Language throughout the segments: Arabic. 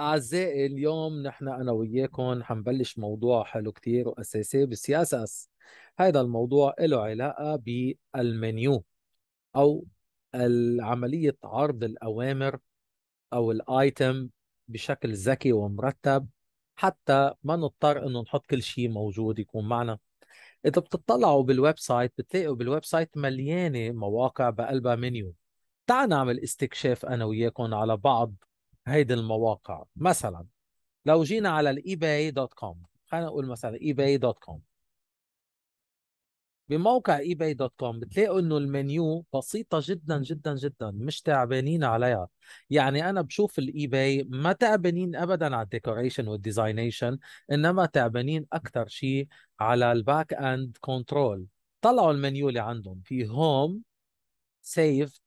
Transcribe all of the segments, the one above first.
أعزائي اليوم نحن أنا وياكم حنبلش موضوع حلو كتير وأساسي بالسياسة هذا الموضوع له علاقة بالمنيو أو عملية عرض الأوامر أو الآيتم بشكل ذكي ومرتب حتى ما نضطر إنه نحط كل شيء موجود يكون معنا إذا بتطلعوا بالويب سايت بتلاقوا بالويب سايت مليانة مواقع بقلبها منيو تعال نعمل استكشاف أنا وياكم على بعض هيدي المواقع مثلا لو جينا على الاي باي دوت كوم خلينا نقول مثلا اي باي دوت كوم بموقع اي باي دوت كوم بتلاقوا انه المنيو بسيطة جدا جدا جدا مش تعبانين عليها يعني انا بشوف الاي باي ما تعبانين ابدا على الديكوريشن والديزاينيشن انما تعبانين اكثر شيء على الباك اند كنترول طلعوا المنيو اللي عندهم في هوم سيف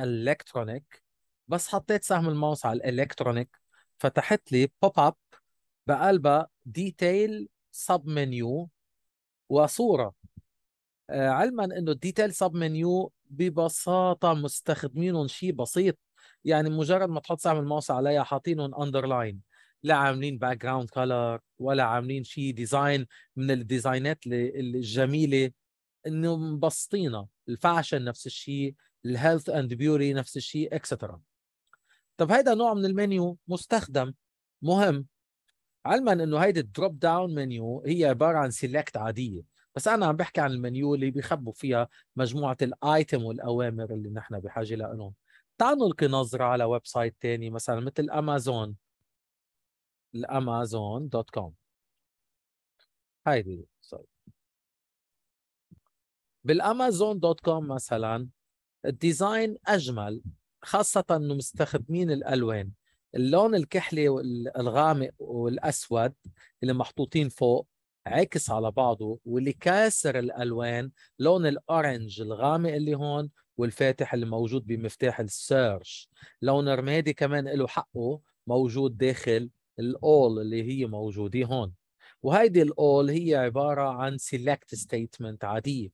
الكترونيك بس حطيت سهم الماوس على الالكترونيك فتحت لي بوب اب بقلبها ديتيل سب منيو وصوره آه، علما انه الديتيل سب منيو ببساطه مستخدمينهم شيء بسيط يعني مجرد ما تحط سهم الماوس عليها حاطينهم اندرلاين لا عاملين باك جراوند كلر ولا عاملين شيء ديزاين من الديزاينات الجميله انه مبسطينها الفاشن نفس الشيء الهيلث اند بيوري نفس الشيء اكسترا طب هيدا نوع من المنيو مستخدم مهم علما انه هيدي الدروب داون منيو هي عباره عن سيلكت عاديه بس انا عم بحكي عن المنيو اللي بيخبوا فيها مجموعه الايتم والاوامر اللي نحن بحاجه لهم تعالوا نلقي نظره على ويب سايت ثاني مثلا مثل امازون الامازون دوت كوم هيدي سوري بالامازون دوت كوم مثلا الديزاين اجمل خاصة انه مستخدمين الالوان اللون الكحلي والغامق والاسود اللي محطوطين فوق عاكس على بعضه واللي كاسر الالوان لون الاورنج الغامق اللي هون والفاتح اللي موجود بمفتاح السيرش لون رمادي كمان له حقه موجود داخل الاول اللي هي موجوده هون وهيدي الاول هي عباره عن سيلكت ستيتمنت عاديه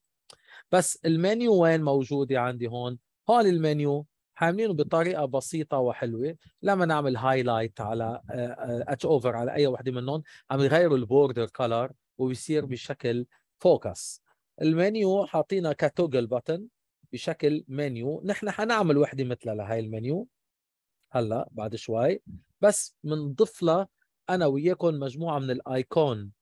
بس المنيو وين موجوده عندي هون هون المنيو حاملينه بطريقه بسيطه وحلوه لما نعمل هايلايت على اتش آه، اوفر آه، على اي وحده منهم عم يغيروا البوردر كلر وبيصير بشكل فوكس المنيو حاطينا كتوجل بتن بشكل منيو نحن حنعمل وحده مثلها لهي المنيو هلا بعد شوي بس بنضيف لها انا وياكم مجموعه من الايكون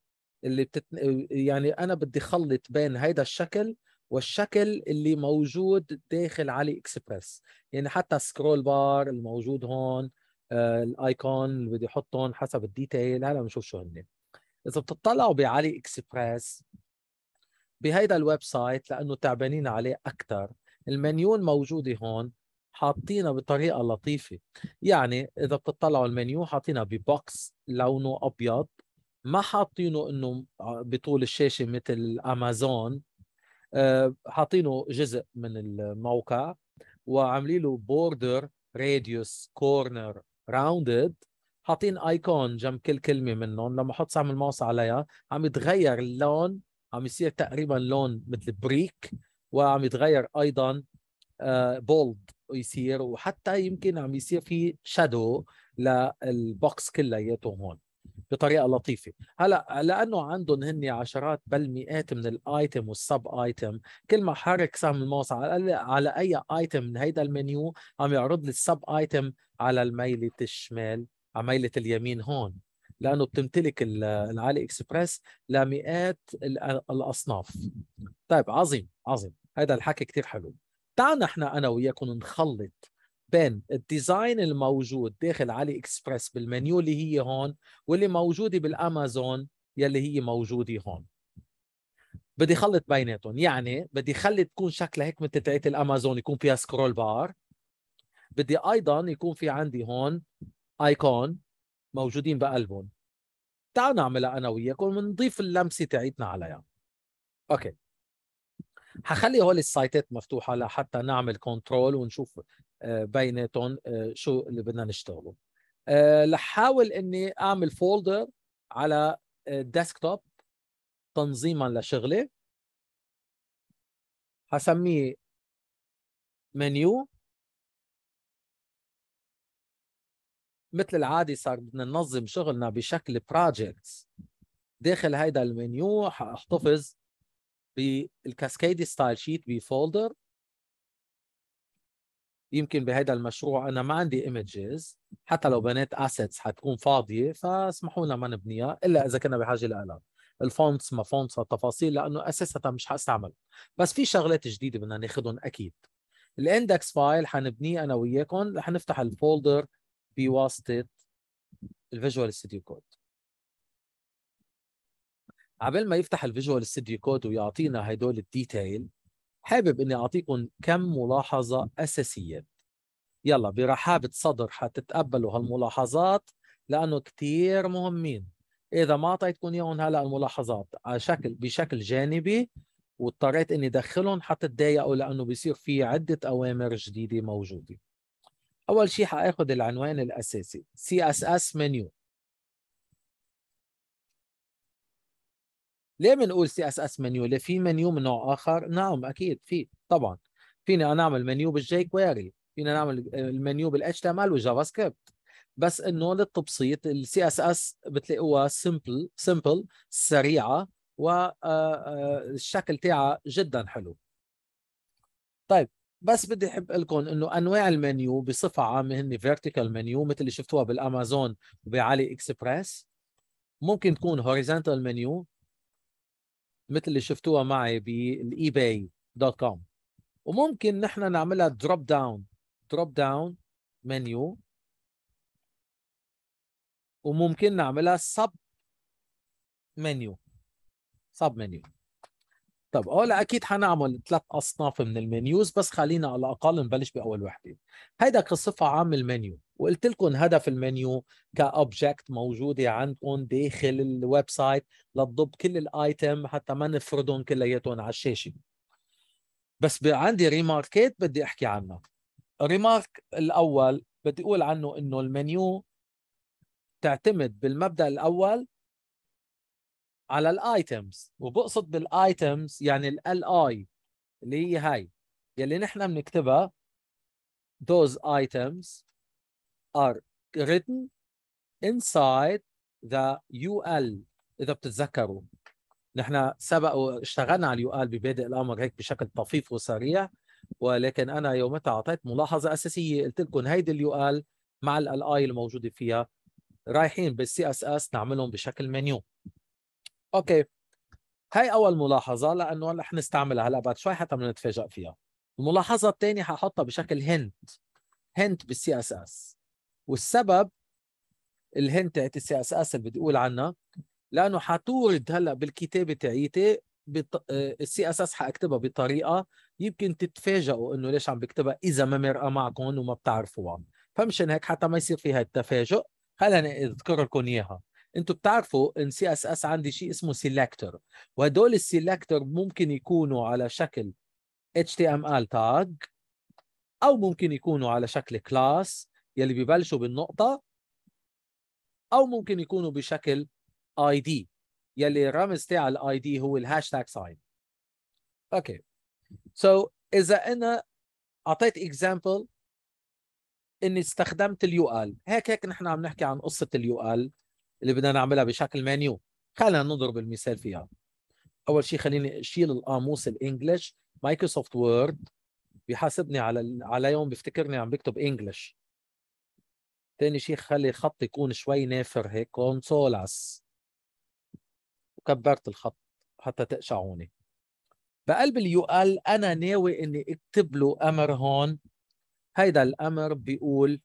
اللي بتت... يعني انا بدي خلط بين هيدا الشكل والشكل اللي موجود داخل علي اكسبرس يعني حتى سكرول بار الموجود هون آه الايكون اللي بدي احطهم حسب الديتيل هلا بنشوف شو هن اذا بتطلعوا بعلي اكسبرس بهيدا الويب سايت لانه تعبانين عليه اكثر المنيون موجوده هون حاطينها بطريقه لطيفه يعني اذا بتطلعوا المنيو حاطينها ببوكس لونه ابيض ما حاطينه انه آه، بطول الشاشه مثل امازون آه، حاطينه جزء من الموقع وعاملين له بوردر راديوس كورنر راوندد حاطين ايكون جنب كل كلمه منهم لما احط سهم الماوس عليها عم يتغير اللون عم يصير تقريبا لون مثل بريك وعم يتغير ايضا بولد آه، يصير وحتى يمكن عم يصير في شادو للبوكس كلياته هون بطريقه لطيفه هلا لانه عندهم هن عشرات بل مئات من الايتم والسب ايتم كل ما حرك سهم الماوس على على اي ايتم من هيدا المنيو عم يعرض لي السب ايتم على الميله الشمال على ميله اليمين هون لانه بتمتلك العالي اكسبرس لمئات الاصناف طيب عظيم عظيم هذا الحكي كثير حلو تعال نحن انا وياكم نخلط بين الديزاين الموجود داخل علي اكسبرس بالمنيو اللي هي هون واللي موجوده بالامازون يلي هي موجوده هون بدي خلط بيناتهم يعني بدي خلي تكون شكلها هيك مثل تاعت الامازون يكون فيها سكرول بار بدي ايضا يكون في عندي هون ايكون موجودين بقلبهم تعال نعملها انا وياكم ونضيف اللمسه تاعتنا عليها اوكي حخلي هول السايتات مفتوحه لحتى نعمل كنترول ونشوف بيناتهم شو اللي بدنا نشتغله لحاول آه، اني اعمل فولدر على الديسكتوب آه، تنظيما لشغلي هسميه منيو مثل العادي صار بدنا ننظم شغلنا بشكل بروجكتس داخل هيدا المنيو حاحتفظ بالكاسكيد ستايل شيت بفولدر يمكن بهذا المشروع انا ما عندي ايمجز حتى لو بنيت اسيتس حتكون فاضيه فاسمحوا لنا ما نبنيها الا اذا كنا بحاجه لها الفونتس ما فونتس التفاصيل لانه اساسا مش حاستعمل بس في شغلات جديده بدنا ناخذهم اكيد الاندكس فايل حنبنيه انا وياكم رح نفتح الفولدر بواسطه الفيجوال ستوديو كود قبل ما يفتح الفيجوال ستوديو كود ويعطينا هدول الديتيل حابب اني اعطيكم كم ملاحظه اساسيات يلا برحابه صدر حتتقبلوا هالملاحظات لانه كثير مهمين اذا ما اعطيتكم اياهم هلا الملاحظات على شكل بشكل جانبي واضطريت اني ادخلهم حتى تضايقوا لانه بصير في عده اوامر جديده موجوده اول شيء حاخذ العنوان الاساسي سي اس اس منيو ليه بنقول سي اس اس منيو؟ ليه في منيو من نوع اخر؟ نعم اكيد في طبعا فينا نعمل منيو بالجي كويري، فينا نعمل آه، المنيو بالاتش تي ام ال والجافا سكريبت بس انه للتبسيط السي اس اس بتلاقوها سمبل سمبل سريعه والشكل آه، آه، تاعها جدا حلو. طيب بس بدي احب لكم انه انواع المنيو بصفه عامه هن فيرتيكال منيو مثل اللي شفتوها بالامازون وبعلي اكسبريس ممكن تكون هوريزونتال منيو مثل اللي شفتوها معي بالاي باي دوت كوم وممكن نحن نعملها دروب داون دروب داون منيو وممكن نعملها سب منيو سب منيو طب اه لا اكيد حنعمل ثلاث اصناف من المنيوز بس خلينا على الاقل نبلش باول وحده هيدا كصفه عامه المنيو وقلت لكم هدف المنيو كأوبجكت موجودة عندكم داخل الويب سايت لتضب كل الايتم حتى ما نفردهم كلياتهم على الشاشة بس عندي ريماركات بدي احكي عنها ريمارك الاول بدي اقول عنه انه المنيو تعتمد بالمبدا الاول على الايتمز وبقصد بالايتمز يعني ال اي اللي هي هاي يلي نحن بنكتبها those items are written inside the UL إذا بتتذكروا نحن سبق واشتغلنا على اليو ال ببادئ الامر هيك بشكل طفيف وسريع ولكن انا يومتها اعطيت ملاحظه اساسيه قلت لكم هيدي اليو ال مع ال اي الموجوده فيها رايحين بالسي اس اس نعملهم بشكل منيو اوكي هاي اول ملاحظه لانه رح نستعملها هلا بعد شوي حتى بدنا نتفاجئ فيها الملاحظه الثانيه ححطها بشكل هنت هنت بالسي اس اس والسبب الهنت تاعت السي اس اس اللي بدي اقول عنها لانه حتورد هلا بالكتابه تاعيتي بط... السي اس اس حاكتبها بطريقه يمكن تتفاجئوا انه ليش عم بكتبها اذا ما مرقه معكم وما بتعرفوها فمشان هيك حتى ما يصير فيها التفاجؤ خليني اذكر لكم اياها انتوا بتعرفوا ان سي اس اس عندي شيء اسمه سيلكتور وهدول السيلكتور ممكن يكونوا على شكل HTML تاج او ممكن يكونوا على شكل كلاس يلي ببلشوا بالنقطه او ممكن يكونوا بشكل اي دي يلي الرمز تاع الاي دي هو الهاشتاج ساين اوكي سو اذا انا اعطيت اكزامبل اني استخدمت اليو ال هيك هيك نحن عم نحكي عن قصه اليو ال اللي بدنا نعملها بشكل مانيو خلينا نضرب المثال فيها اول شيء خليني اشيل القاموس الانجليش مايكروسوفت وورد بيحاسبني على على يوم بيفتكرني عم بكتب انجلش ثاني شيء خلي الخط يكون شوي نافر هيك كونسولاس وكبرت الخط حتى تقشعوني بقلب اليو ال انا ناوي اني اكتب له امر هون هيدا الامر بيقول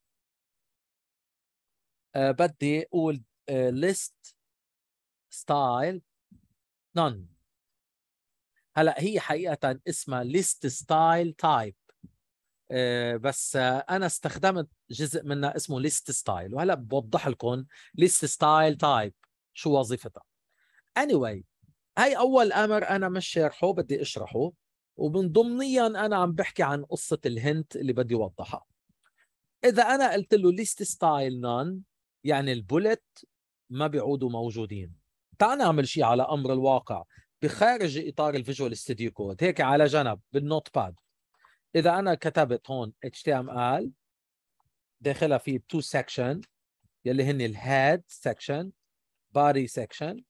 أه بدي اقول list style none هلا هي حقيقة اسمها list style type آه، بس أنا استخدمت جزء منها اسمه list style وهلا بوضح لكم list style type شو وظيفتها anyway هاي أول أمر أنا مش شارحه بدي أشرحه ومن ضمنيا أنا عم بحكي عن قصة الهنت اللي بدي أوضحها إذا أنا قلت له list style none يعني البولت ما بيعودوا موجودين تعال نعمل شيء على امر الواقع بخارج اطار الفيجوال ستوديو كود هيك على جنب بالنوت باد اذا انا كتبت هون HTML داخلها في تو سكشن يلي هن الهيد سكشن بادي سكشن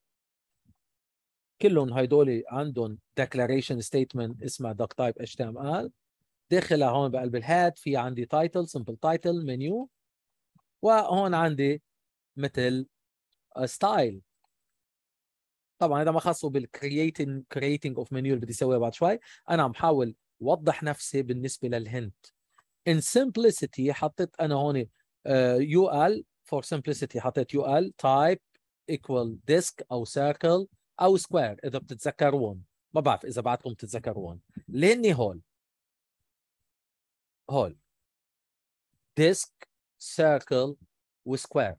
كلهم هيدول عندهم ديكلاريشن ستيتمنت اسمها دوك تايب اتش تي ام ال داخلها هون بقلب الهيد في عندي تايتل سمبل تايتل منيو وهون عندي مثل ستايل آه، طبعا هذا ما خاصه بالكرييتنج كرييتنج اوف منيو اللي بدي اسويه بعد شوي انا عم حاول وضح نفسي بالنسبه للهنت ان simplicity حطيت انا هون آه، يو ال فور simplicity حطيت يو ال تايب ايكوال ديسك او سيركل او سكوير اذا بتتذكرون ما بعرف اذا بعدكم بتتذكرون لاني هول هول ديسك سيركل وسكوير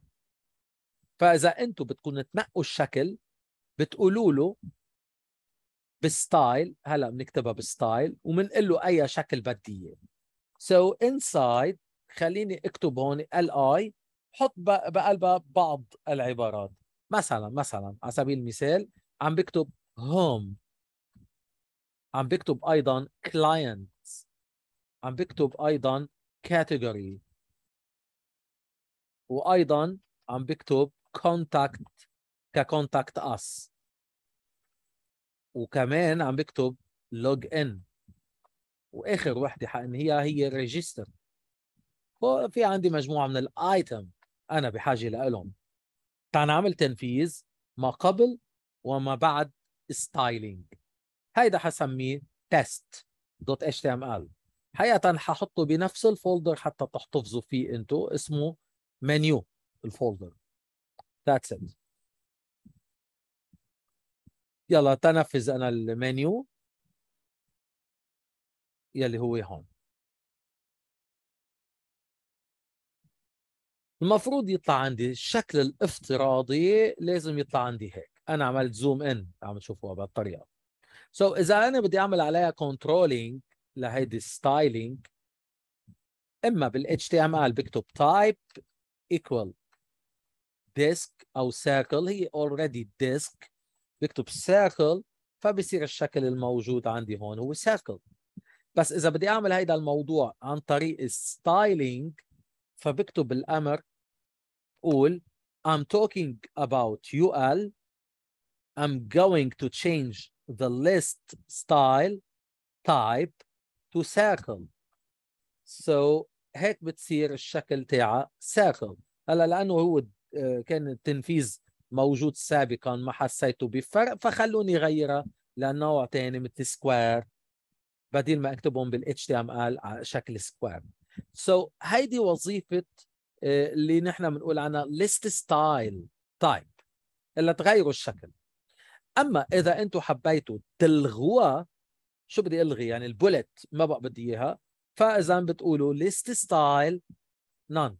فاذا انتم بدكم تنقوا الشكل بتقولوا له بالستايل هلا بنكتبها بالستايل وبنقول له اي شكل بدي اياه سو انسايد خليني اكتب هون ال اي حط بقلبها بعض العبارات مثلا مثلا على سبيل المثال عم بكتب هوم عم بكتب ايضا كلاينتس عم بكتب ايضا كاتيجوري وايضا عم بكتب كونتاكت ككونتاكت اس وكمان عم بكتب لوج ان واخر وحده حانهيها هي ريجستر في عندي مجموعه من الايتم انا بحاجه لهم تعال نعمل تنفيذ ما قبل وما بعد ستايلينج هيدا حسميه تيست دوت اتش تي ام ال حقيقه ححطه بنفس الفولدر حتى تحتفظوا فيه انتو اسمه منيو الفولدر That's it. يلا تنفذ انا المنيو يلي هو هون المفروض يطلع عندي الشكل الافتراضي لازم يطلع عندي هيك انا عملت زوم ان عم تشوفوها بهالطريقه سو so, اذا انا بدي اعمل عليها كنترولينج لهيدي ستايلينج اما بال HTML بكتب type equal ديسك او سيركل هي اوريدي ديسك بكتب سيركل فبصير الشكل الموجود عندي هون هو سيركل بس اذا بدي اعمل هيدا الموضوع عن طريق ستايلينج فبكتب الامر قول I'm talking about UL I'm going to change the list style type to circle so هيك بتصير الشكل تاعها circle هلا لانه هو كان التنفيذ موجود سابقا ما حسيته بفرق فخلوني غيره لنوع تاني مثل سكوير بدل ما اكتبهم بال HTML على شكل سكوير سو so, هيدي وظيفه آه، اللي نحن بنقول عنها ليست ستايل تايب الا تغيروا الشكل اما اذا انتم حبيتوا تلغوها شو بدي الغي يعني البولت ما بقى بدي اياها فاذا بتقولوا ليست ستايل نان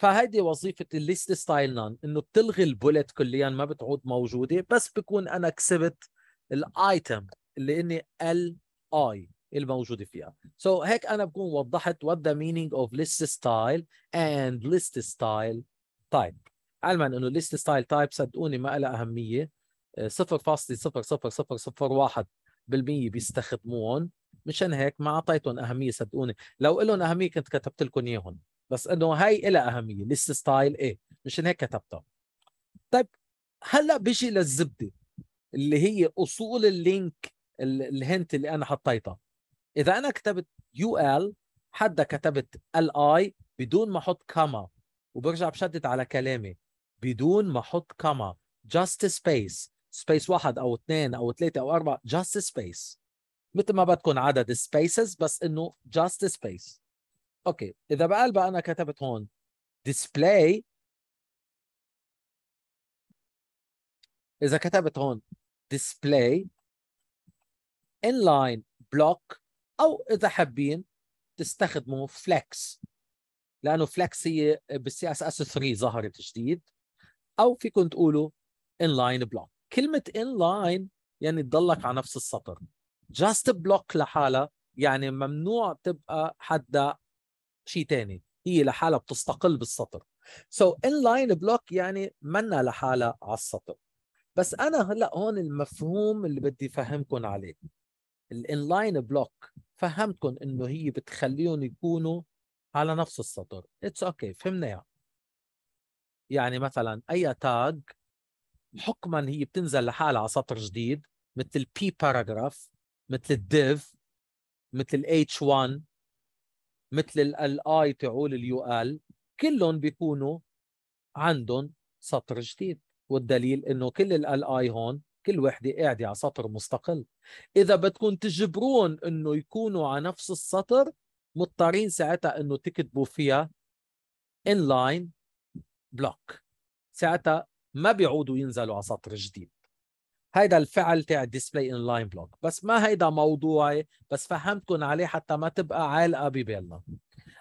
فهيدي وظيفه الليست ستايل نان انه بتلغي البولت كليا ما بتعود موجوده بس بكون انا كسبت الايتم اللي اني ال اي الموجوده فيها سو so, هيك انا بكون وضحت what the meaning of list style and list style type علما انه list style type صدقوني ما لها اهميه 0.00001 آه، بالمية بيستخدموهم مشان هيك ما اعطيتهم اهميه صدقوني لو لهم اهميه كنت كتبت لكم اياهم بس انه هاي لها اهميه لسه ستايل ايه مشان هيك كتبتها طيب هلا بيجي للزبده اللي هي اصول اللينك الهنت اللي انا حطيتها اذا انا كتبت يو ال حدا كتبت ال اي بدون ما احط كما وبرجع بشدد على كلامي بدون ما احط كما جاست سبيس سبيس واحد او اثنين او ثلاثه او اربعه جاست سبيس مثل ما بدكم عدد سبيسز بس انه جاست سبيس اوكي اذا بقلب انا كتبت هون display اذا كتبت هون display inline block او اذا حابين تستخدموا flex لانه flex هي بالسي اس اس 3 ظهرت جديد او فيكم تقولوا inline block كلمه inline يعني تضلك على نفس السطر just block لحالها يعني ممنوع تبقى حدا شيء ثاني هي لحالها بتستقل بالسطر سو ان لاين بلوك يعني منا لحالها على السطر بس انا هلا هون المفهوم اللي بدي فهمكم عليه الان لاين بلوك فهمتكم انه هي بتخليهم يكونوا على نفس السطر اتس اوكي okay. فهمنا يعني. يعني مثلا اي تاج حكما هي بتنزل لحالها على سطر جديد مثل البي باراجراف مثل الديف مثل الاتش 1 مثل الاي تعول اليو ال كلهم بيكونوا عندهم سطر جديد والدليل انه كل الاي هون كل وحده قاعده على سطر مستقل اذا بدكم تجبرون انه يكونوا على نفس السطر مضطرين ساعتها انه تكتبوا فيها ان لاين بلوك ساعتها ما بيعودوا ينزلوا على سطر جديد هيدا الفعل تاع الديسبلاي ان لاين بلوك بس ما هيدا موضوعي بس فهمتكم عليه حتى ما تبقى عالقه ببالنا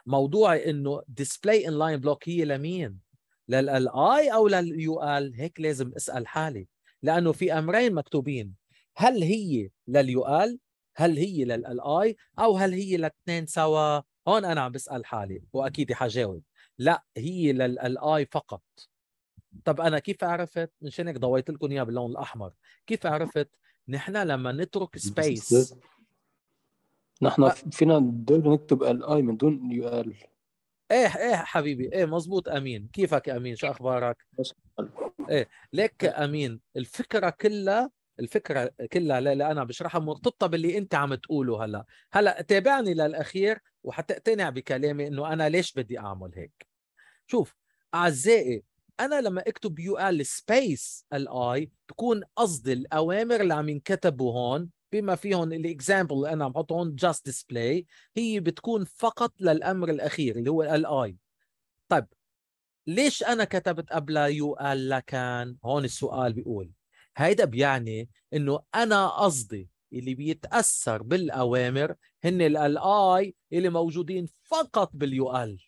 موضوعي انه ديسبلاي ان لاين بلوك هي لمين للال اي او لليو ال هيك لازم اسال حالي لانه في امرين مكتوبين هل هي لليو ال هل هي للال اي او هل هي للاثنين سوا هون انا عم بسال حالي واكيد حجاوب لا هي للال اي فقط طب انا كيف عرفت مشان هيك ضويت لكم اياه باللون الاحمر كيف عرفت نحن لما نترك سبيس نحن فينا ندور نكتب ال اي من دون يو ال ايه ايه حبيبي ايه مزبوط امين كيفك امين شو اخبارك ايه ليك امين الفكره كلها الفكره كلها اللي انا بشرحها مرتبطه باللي انت عم تقوله هلا هلا تابعني للاخير وحتقتنع بكلامي انه انا ليش بدي اعمل هيك شوف اعزائي انا لما اكتب يو ال سبيس الاي بكون قصدي الاوامر اللي عم ينكتبوا هون بما فيهم الاكزامبل اللي انا عم بحطه هون جاست ديسبلاي هي بتكون فقط للامر الاخير اللي هو الاي طيب ليش انا كتبت قبل يو ال لكان هون السؤال بيقول هيدا بيعني انه انا قصدي اللي بيتاثر بالاوامر هن الاي اللي موجودين فقط باليو ال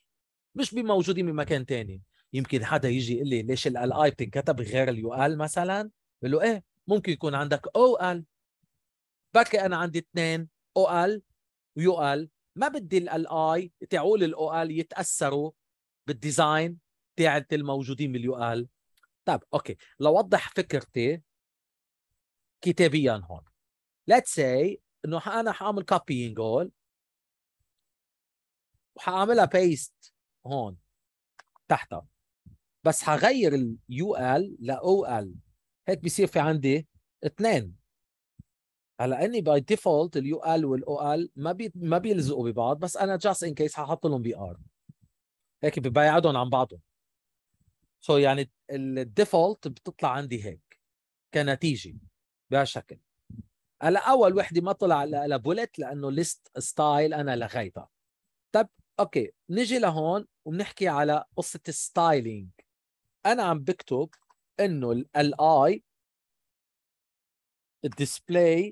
مش بموجودين بمكان تاني يمكن حدا يجي يقول لي ليش ال اي بتنكتب غير اليو ال مثلا بقول له ايه ممكن يكون عندك او ال بركي انا عندي اثنين او ال ويو ال ما بدي ال اي تعول الاو ال يتاثروا بالديزاين تاعت الموجودين باليو ال طيب اوكي لوضح فكرتي كتابيا هون ليتس سي انه انا حاعمل كوبينج اول وحاعملها بيست هون تحتها بس حغير اليو ال لاو ال هيك بصير في عندي اثنين هلا اني باي ديفولت اليو ال والاو ال ما بي ما بيلزقوا ببعض بس انا جاست ان كيس ححط لهم بي ار هيك ببعدهم عن بعضهم سو so يعني الديفولت بتطلع عندي هيك كنتيجه بهالشكل هلا اول وحده ما طلع بولت لانه ليست ستايل انا لغيتها طب اوكي نجي لهون وبنحكي على قصه الستايلينج انا عم بكتب انه الاي display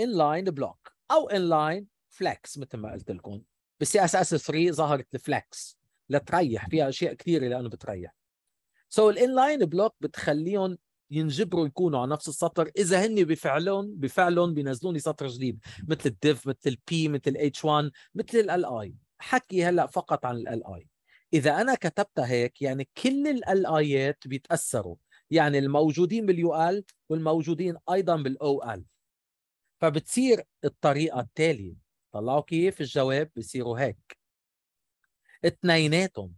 inline block او inline flex مثل ما قلت لكم بالسي اس اس 3 ظهرت الفلكس لتريح فيها اشياء كثيره لانه بتريح سو الانلاين بلوك بتخليهم ينجبروا يكونوا على نفس السطر اذا هن بفعلهم بفعلهم بينزلوا لي سطر جديد مثل الديف مثل البي مثل الاتش 1 مثل ال اي حكي هلا فقط عن ال اي اذا انا كتبتها هيك يعني كل ال ايات بيتاثروا يعني الموجودين باليو ال والموجودين ايضا بالاو ال فبتصير الطريقه التاليه طلعوا كيف الجواب بصيروا هيك اثنيناتهم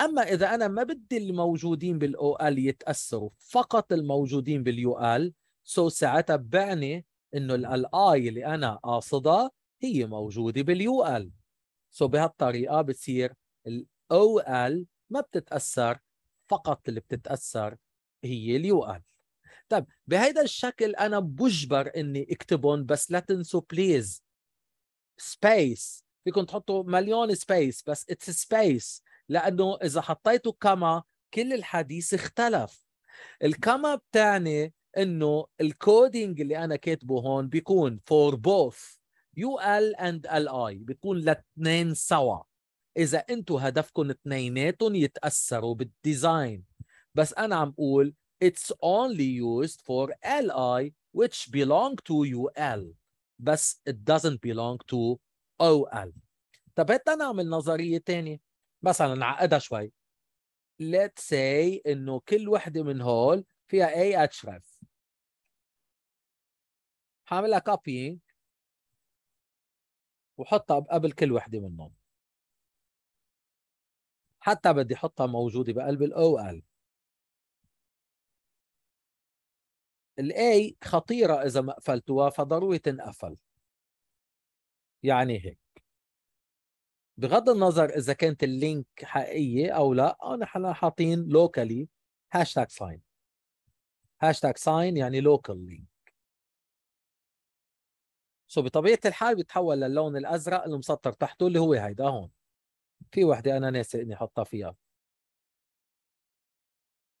اما اذا انا ما بدي الموجودين بالاو ال يتاثروا فقط الموجودين باليو ال سو ساعتها بعني انه الاي اللي انا قاصدها هي موجوده باليو ال سو بهالطريقه بتصير الاو ال ما بتتاثر فقط اللي بتتاثر هي اليو ال طيب بهيدا الشكل انا بجبر اني اكتبهم بس لا تنسوا بليز سبيس فيكم تحطوا مليون سبيس بس اتس سبيس لانه اذا حطيتوا كما كل الحديث اختلف الكما بتعني انه الكودينج اللي انا كاتبه هون بيكون فور بوث يو ال اند ال اي بيكون الاثنين سوا اذا انتم هدفكم اثنيناتهم يتاثروا بالديزاين بس انا عم اقول it's only used for li which belong to ul بس it doesn't belong to ol طب هات نعمل نظريه تانية مثلا نعقدها شوي let's say انه كل وحده من هول فيها اي اتشرف هعملها copying وحطها قبل كل وحده منهم حتى بدي احطها موجوده بقلب الاو ال الاي خطيره اذا ما قفلتوها فضروري تنقفل يعني هيك بغض النظر اذا كانت اللينك حقيقيه او لا آه، نحن حاطين لوكالي هاشتاج ساين هاشتاج ساين يعني لوكال لينك سو بطبيعه الحال بيتحول للون الازرق المسطر تحته اللي هو هيدا هون في وحده انا ناسي اني احطها فيها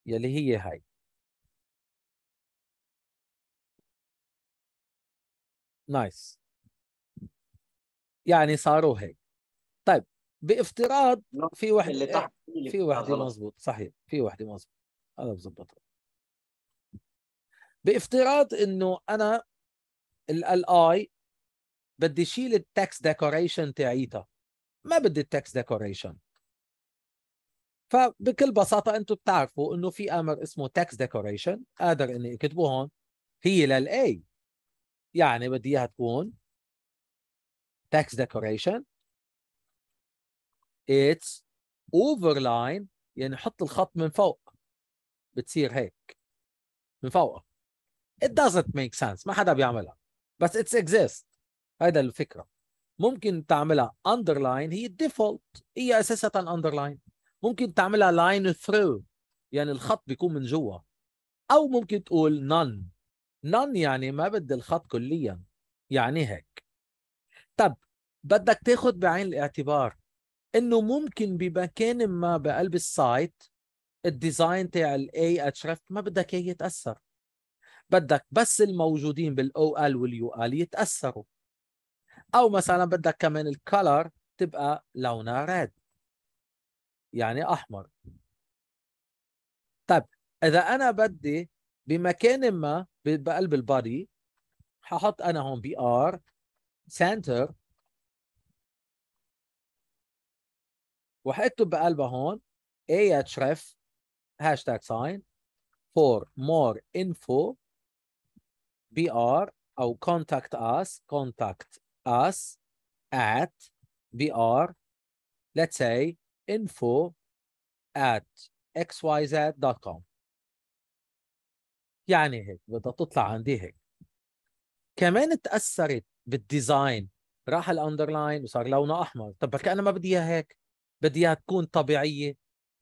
يلي هي هاي نايس يعني صاروا هيك طيب بافتراض في وحده اللي تحت في وحده مزبوط صحيح في وحده مزبوط هذا بظبطها بافتراض انه انا الاي بدي شيل التاكس ديكوريشن تاعيتها ما بدي التاكس ديكوريشن فبكل بساطه انتم بتعرفوا انه في امر اسمه تاكس ديكوريشن قادر اني اكتبه هون هي للاي يعني بدي اياها تكون text decoration it's overline يعني حط الخط من فوق بتصير هيك من فوقها it doesn't make sense ما حدا بيعملها بس it exists هذا الفكره ممكن تعملها اندرلاين هي الديفولت هي اساسا اندرلاين ممكن تعملها لاين ثرو يعني الخط بيكون من جوا او ممكن تقول نون نون يعني ما بدي الخط كليا يعني هيك طب بدك تاخد بعين الاعتبار انه ممكن بمكان ما بقلب السايت الديزاين تاع الاي اتش ريفت ما بدك اياه يتاثر بدك بس الموجودين بالاو ال واليو ال يتاثروا او مثلا بدك كمان الكلر تبقى لونها ريد يعني احمر طيب اذا انا بدي بمكان ما بقلب البادي ححط انا هون بي ار سنتر وحاكتب بقلبها هون ahref هاشتاج ساين for more info br او contact us contact us, at, br, let's say info at xyz.com يعني هيك بدها تطلع عندي هيك كمان تأثرت بالديزاين راح الاندرلاين وصار لونه احمر طب بركي انا ما بدي اياها هيك بدي اياها تكون طبيعيه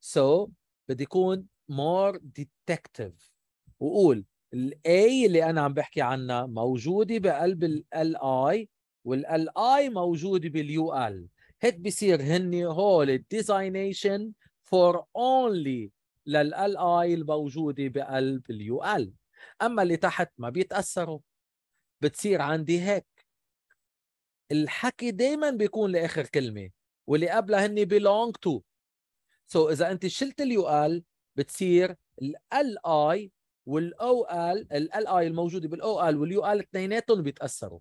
سو so, بدي يكون مور ديتكتيف وقول الاي اللي انا عم بحكي عنها موجوده بقلب الاي والاي موجود باليو ال هيك بصير هن هول الديزاينيشن فور اونلي للال اي الموجوده بقلب اليو ال اما اللي تحت ما بيتاثروا بتصير عندي هيك الحكي دائما بيكون لاخر كلمه واللي قبلها هن belong to سو so اذا انت شلت اليو ال بتصير ال اي والاو ال ال اي الموجوده بالاو ال واليو ال اثنيناتهم بيتاثروا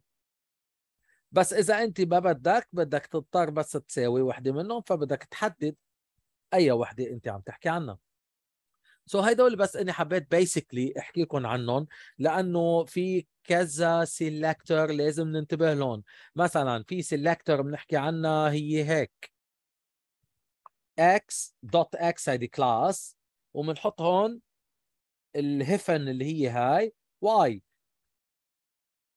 بس اذا انت ما بدك بدك تضطر بس تساوي وحده منهم فبدك تحدد اي وحده انت عم تحكي عنها سو so هدول بس اني حبيت بيسكلي احكي لكم عنهم لانه في كذا سيلكتر لازم ننتبه لهم مثلا في سيلكتر بنحكي عنها هي هيك x دوت x هيدي كلاس وبنحط هون الهفن اللي هي هاي y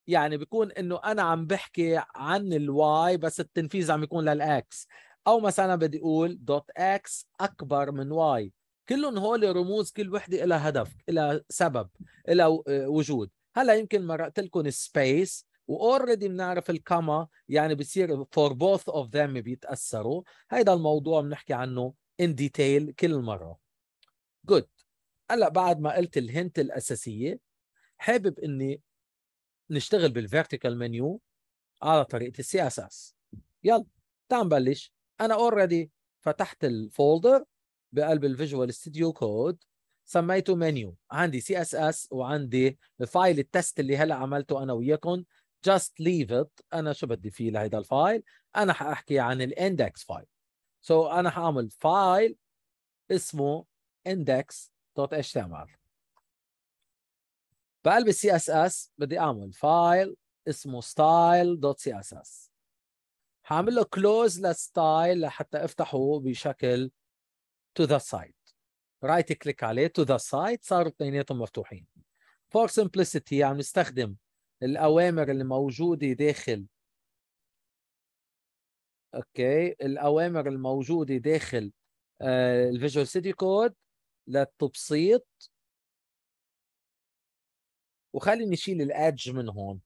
يعني بيكون انه انا عم بحكي عن الواي بس التنفيذ عم يكون للاكس او مثلا بدي اقول دوت اكس اكبر من واي كلهم هول رموز كل وحده لها هدف لها سبب لها آه، وجود هلا يمكن مرقت لكم السبيس واوريدي بنعرف الكاما يعني بصير فور بوث اوف ذم بيتاثروا هيدا الموضوع بنحكي عنه ان ديتيل كل مره جود هلا بعد ما قلت الهنت الاساسيه حابب اني نشتغل بالفيرتيكال منيو على طريقه السي اس اس يلا تعال نبلش انا اوريدي فتحت الفولدر بقلب الفيجوال ستوديو كود سميته منيو عندي سي اس اس وعندي الفايل التست اللي هلا عملته انا وياكم just leave it انا شو بدي فيه لهيدا الفايل انا حاحكي عن الاندكس فايل سو so انا حاعمل فايل اسمه index.html بقلب السي اس اس بدي اعمل فايل اسمه ستايل دوت سي اس اس هعمل له كلوز للستايل لحتى افتحه بشكل تو ذا سايت رايت كليك عليه تو ذا سايت صاروا اثنيناتهم مفتوحين فور سمبلسيتي عم نستخدم الاوامر اللي موجوده داخل اوكي الاوامر الموجوده داخل آه، الفيجوال سيتي كود للتبسيط وخليني نشيل الادج من هون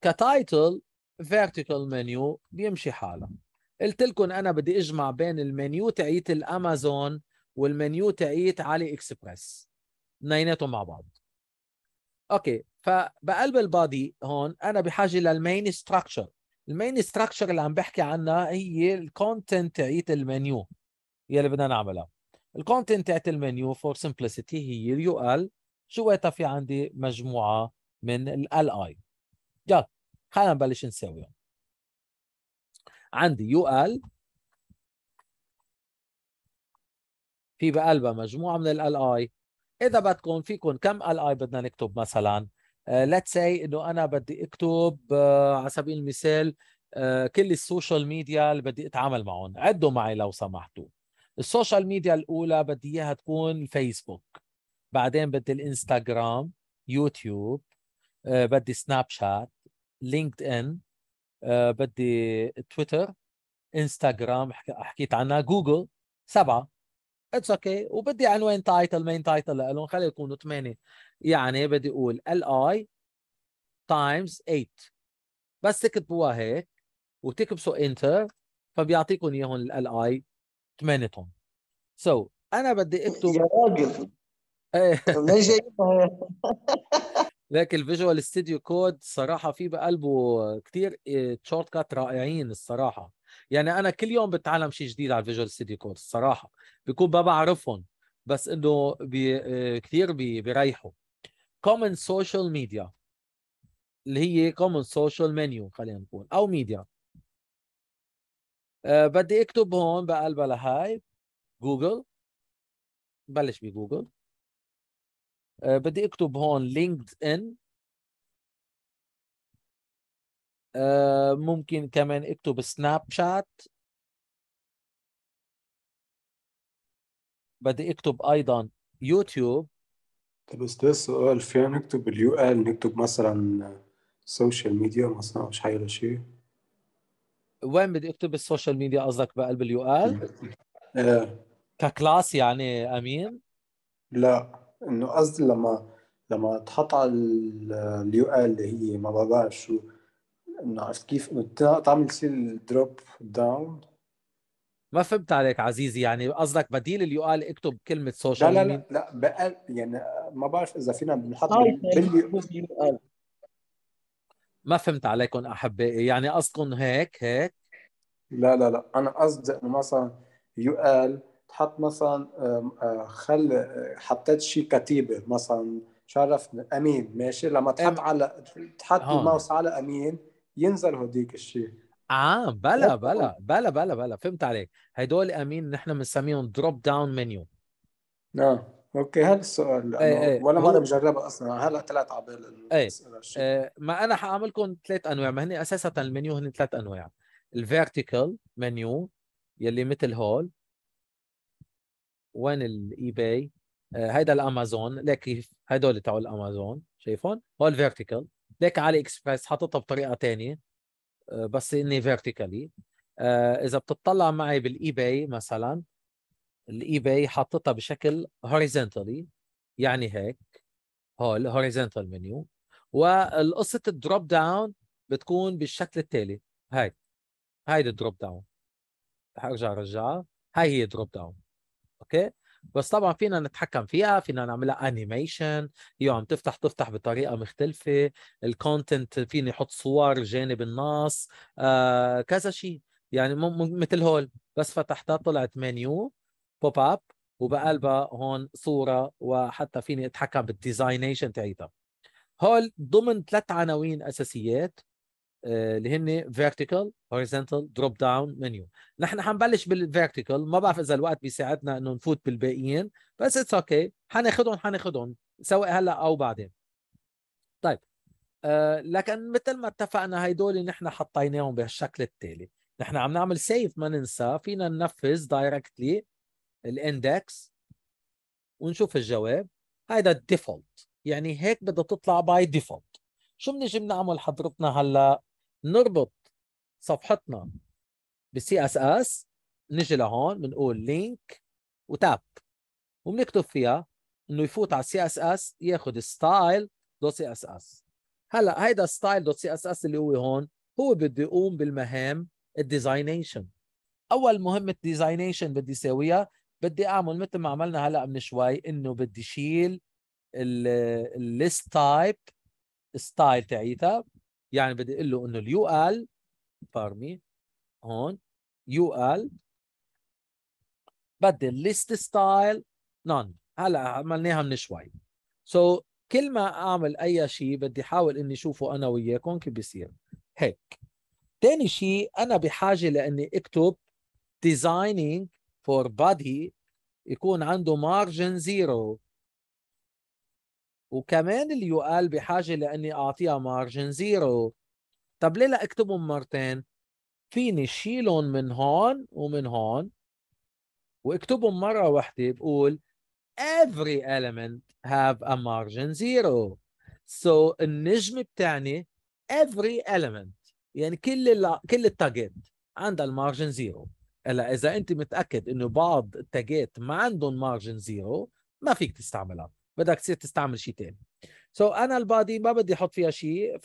كتايتل فيرتيكال منيو بيمشي حاله قلت لكم انا بدي اجمع بين المنيو تاعيت الامازون والمنيو تاعيت علي اكسبرس اثنيناتهم مع بعض اوكي فبقلب البادي هون انا بحاجه للمين ستراكشر المين ستراكشر اللي عم بحكي عنها هي الكونتنت تاعيت المنيو يلي بدنا نعملها الكونتنت تاعت المنيو فور سمبلسيتي هي اليو ال جواتها في عندي مجموعه من ال اي يلا خلينا نبلش نساويهم عندي يو ال في بقلبها مجموعه من ال اي اذا بدكم فيكم كم ال اي بدنا نكتب مثلا ليتس uh, سي انه انا بدي اكتب uh, على سبيل المثال uh, كل السوشيال ميديا اللي بدي اتعامل معهم عدوا معي لو سمحتوا السوشيال ميديا الاولى بدي اياها تكون الفيسبوك بعدين بدي الانستغرام يوتيوب آه، بدي سناب شات لينكد ان آه، بدي تويتر انستغرام حكيت عنها جوجل سبعه اتس اوكي okay. وبدي عنوان تايتل مين تايتل لهم خلي يكونوا ثمانيه يعني بدي اقول ال اي تايمز 8 بس تكتبوها هيك وتكبسوا انتر فبيعطيكم اياهم ال اي ثمانيتهم سو so, انا بدي اكتب يا راجل ليش إيه. لكن الفيجوال ستوديو كود صراحه في بقلبه كثير شورت كات رائعين الصراحه يعني انا كل يوم بتعلم شيء جديد على الفيجوال ستوديو كود الصراحه بكون ما بعرفهم بس انه بي إيه، كثير بي بيريحوا كومن سوشيال ميديا اللي هي كومن سوشيال منيو خلينا نقول او ميديا أه بدي اكتب هون بقلبها لهاي جوجل بلش بجوجل آه، بدي اكتب هون لينكد ان آه، ممكن كمان اكتب سناب شات بدي اكتب ايضا يوتيوب طب استاذ سؤال فينا نكتب اليو ال نكتب مثلا سوشيال ميديا مثلا مش حاجه شيء وين بدي اكتب السوشيال ميديا قصدك بقلب اليو ال؟ إيه. ككلاس يعني امين؟ لا انه قصدي لما لما تحط على اليو ال اللي هي ما بعرف شو انه عرفت كيف انه تعمل شيء دروب داون ما فهمت عليك عزيزي يعني قصدك بديل اليو ال اكتب كلمه سوشيال لا لا لا, لا يعني ما بعرف اذا فينا بنحط باليو يعني ال ما فهمت عليكم احبائي يعني قصدكم هيك هيك لا لا لا انا قصدي انه مثلا يو ال تحط مثلا آه، خل آه، حطيت شيء كتيبه مثلا شرف امين ماشي لما تحط على تحط هون. آه. الماوس على امين ينزل هديك الشيء اه بلا بلا بلا بلا بلا فهمت عليك هدول امين نحن بنسميهم دروب داون منيو اه اوكي هذا السؤال أي أي. إيه. ولا مره مجربه اصلا هلا طلعت على بال ايه. ايه. ما انا حاعمل لكم ثلاث انواع ما هن اساسا المنيو هن ثلاث انواع الفيرتيكال منيو يلي مثل هول وين الاي آه، باي هيدا الامازون ليك كيف هدول تاعوا الامازون شايفهم هول فيرتيكال ليك علي اكسبريس حاططها بطريقه ثانيه آه، بس اني فيرتيكالي آه، اذا بتطلع معي بالاي باي مثلا الاي باي حاططها بشكل هوريزونتالي يعني هيك هول هوريزونتال منيو والقصه الدروب داون بتكون بالشكل التالي هاي هاي الدروب داون ارجع رجعها هاي هي دروب داون اوكي بس طبعا فينا نتحكم فيها فينا نعملها انيميشن يو عم تفتح تفتح بطريقه مختلفه الكونتنت فيني احط صور جانب النص آه كذا شيء يعني مثل هول بس فتحتها طلعت منيو بوب اب وبقلبها هون صوره وحتى فيني اتحكم بالديزاينيشن تاعيتها هول ضمن ثلاث عناوين اساسيات آه، اللي هن فيرتيكال هوريزونتال دروب داون منيو نحن حنبلش بالفيرتيكال ما بعرف اذا الوقت بيساعدنا انه نفوت بالباقيين بس اتس اوكي okay. حناخذهم حناخذهم سواء هلا او بعدين طيب أه لكن مثل ما اتفقنا هدول نحن حطيناهم بهالشكل التالي نحن عم نعمل سيف ما ننسى فينا ننفذ دايركتلي الاندكس ونشوف الجواب هيدا الديفولت يعني هيك بدها تطلع باي ديفولت شو بنجي بنعمل حضرتنا هلا نربط صفحتنا بالسي اس اس نجي لهون بنقول لينك وتاب وبنكتب فيها انه يفوت على السي اس اس ياخذ ستايل دوت سي اس اس هلا هيدا ستايل دوت سي اس اس اللي هو هون هو بده يقوم بالمهام الديزاينيشن اول مهمه ديزاينيشن بدي اسويها بدي اعمل مثل ما عملنا هلا من شوي انه بدي شيل الليست تايب ستايل تاعيتها يعني بدي اقول له انه اليو ال فارمي هون يو ال بدي ليست ستايل نون هلا عملناها من شوي سو so, كل ما اعمل اي شيء بدي احاول اني اشوفه انا وياكم كيف بيصير هيك ثاني شيء انا بحاجه لاني اكتب ديزايننج فور بادي يكون عنده مارجن زيرو وكمان اليو ال بحاجه لاني اعطيها مارجن زيرو طب ليه لا اكتبهم مرتين فيني شيلهم من هون ومن هون واكتبهم مره واحده بقول every element have a margin zero so النجمه بتعني every element يعني كل ال... كل التاجات عندها المارجن زيرو هلا اذا انت متاكد انه بعض التاجات ما عندهم مارجن زيرو ما فيك تستعملها بدك تصير تستعمل شيء ثاني سو so انا البادي ما بدي احط فيها شيء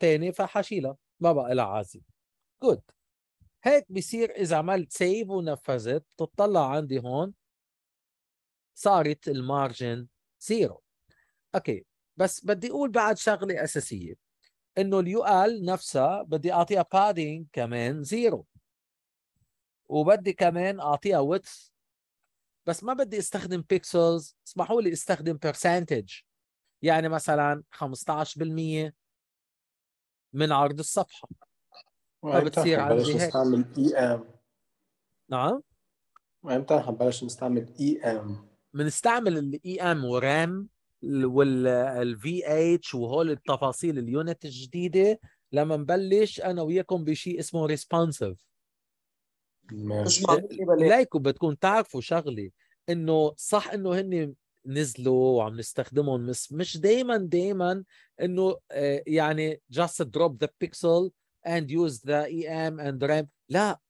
ثاني آه، فحشيلها ما بقى لها عازي جود هيك بصير اذا عملت سيف ونفذت تطلع عندي هون صارت المارجن زيرو اوكي بس بدي اقول بعد شغله اساسيه انه اليو ال نفسها بدي اعطيها بادينج كمان زيرو وبدي كمان اعطيها ويدث بس ما بدي استخدم بيكسلز اسمحوا لي استخدم برسنتج يعني مثلا 15% من عرض الصفحه فبتصير عندي هيك نستعمل اي e ام نعم امتى حنبلش نستعمل اي e ام بنستعمل الاي ام e ورام والفي اتش وهول التفاصيل اليونت الجديده لما نبلش انا وياكم بشيء اسمه ريسبونسيف مش ليكو بدكم تعرفوا شغله انه صح انه هن نزلوا وعم نستخدمهم بس مش دائما دائما انه آه، يعني just drop the pixel and use the EM and RAM لا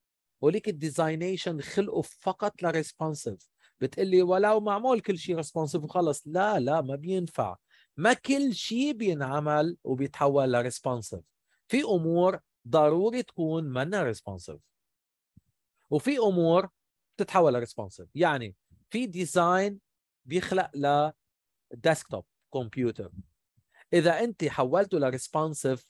وليك الديزاينيشن خلقوا فقط لريسبونسيف بتقلي ولو معمول كل شيء ريسبونسيف وخلص لا لا ما بينفع ما كل شيء بينعمل وبيتحول لريسبونسيف في امور ضروري تكون منا ريسبونسيف وفي امور بتتحول لريسبونسيف يعني في ديزاين بيخلق لديسكتوب كمبيوتر اذا انت حولته لريسبونسيف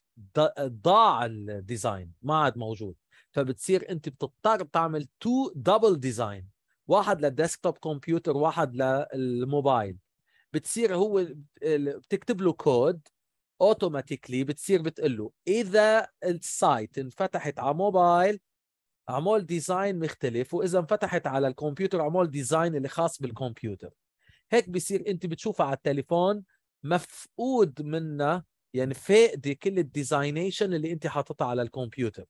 ضاع الديزاين ما عاد موجود فبتصير انت بتضطر تعمل تو دبل ديزاين واحد للديسكتوب كمبيوتر واحد للموبايل بتصير هو بتكتب له كود اوتوماتيكلي بتصير بتقول له اذا السايت انفتحت على موبايل عمول ديزاين مختلف واذا انفتحت على الكمبيوتر عمول ديزاين اللي خاص بالكمبيوتر هيك بصير انت بتشوفها على التليفون مفقود منها يعني فاقده كل الديزاينيشن اللي انت حاططها على الكمبيوتر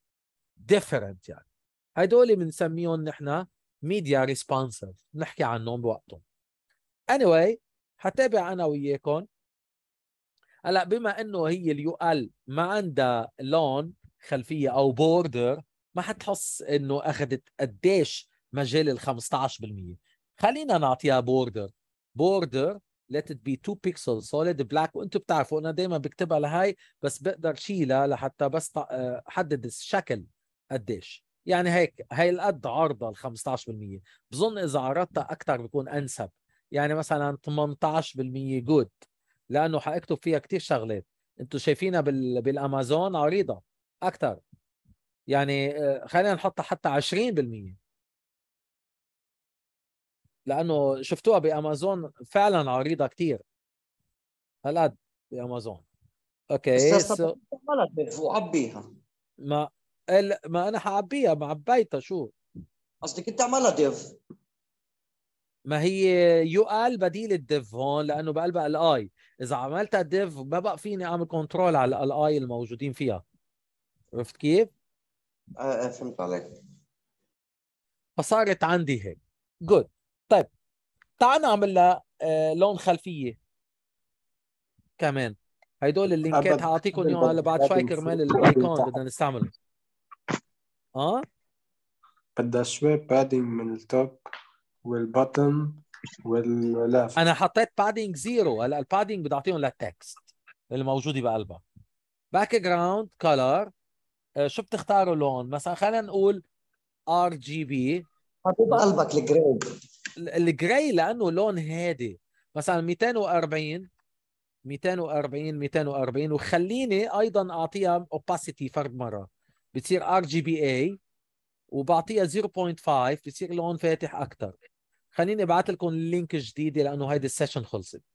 ديفرنت يعني هدول بنسميهم نحن ميديا ريسبونسر نحكي عنهم بوقتهم اني anyway حتابع انا وياكم هلا بما انه هي اليو ال ما عندها لون خلفيه او بوردر ما حتحس انه اخذت قديش مجال ال 15% خلينا نعطيها بوردر بوردر let it be 2 pixels solid black وانتم بتعرفوا انا دائما بكتبها لهي بس بقدر شيلها لحتى بس آه، حدد الشكل قديش يعني هيك هي القد عرضه ال 15% بظن اذا عرضتها اكثر بكون انسب يعني مثلا 18% جود لانه حاكتب فيها كثير شغلات انتم شايفينها بال... بالامازون عريضه اكثر يعني آه، خلينا نحطها حتى 20% لانه شفتوها بامازون فعلا عريضه كثير هالقد بامازون اوكي سو... غلط وعبيها ما ال... ما انا حعبيها ما عبيتها شو قصدك انت اعملها ديف ما هي يو ال بديل الديف هون لانه بقلبها الاي اذا عملتها ديف ما بقى فيني اعمل كنترول على الاي الموجودين فيها عرفت كيف؟ آه، آه، فهمت عليك فصارت عندي هيك جود طيب تعال نعمل لها آه، لون خلفيه كمان هيدول اللينكات هعطيكم اياهم هلا بعد شوي كرمال الايكون بدنا نستعمله اه بدها شوي بادينج من التوب والبطن واللف انا حطيت بادينج زيرو هلا البادينج بدي اعطيهم للتكست اللي موجوده بقلبها باك جراوند كلر آه، شو بتختاروا لون مثلا خلينا نقول ار جي بي حبيب قلبك الجراي الجراي لانه لون هادي مثلا 240 240 240 وخليني ايضا اعطيها اوباسيتي فرق مره بتصير ار جي بي اي وبعطيها 0.5 بتصير لون فاتح اكثر خليني ابعث لكم اللينك جديده لانه هيدي السيشن خلصت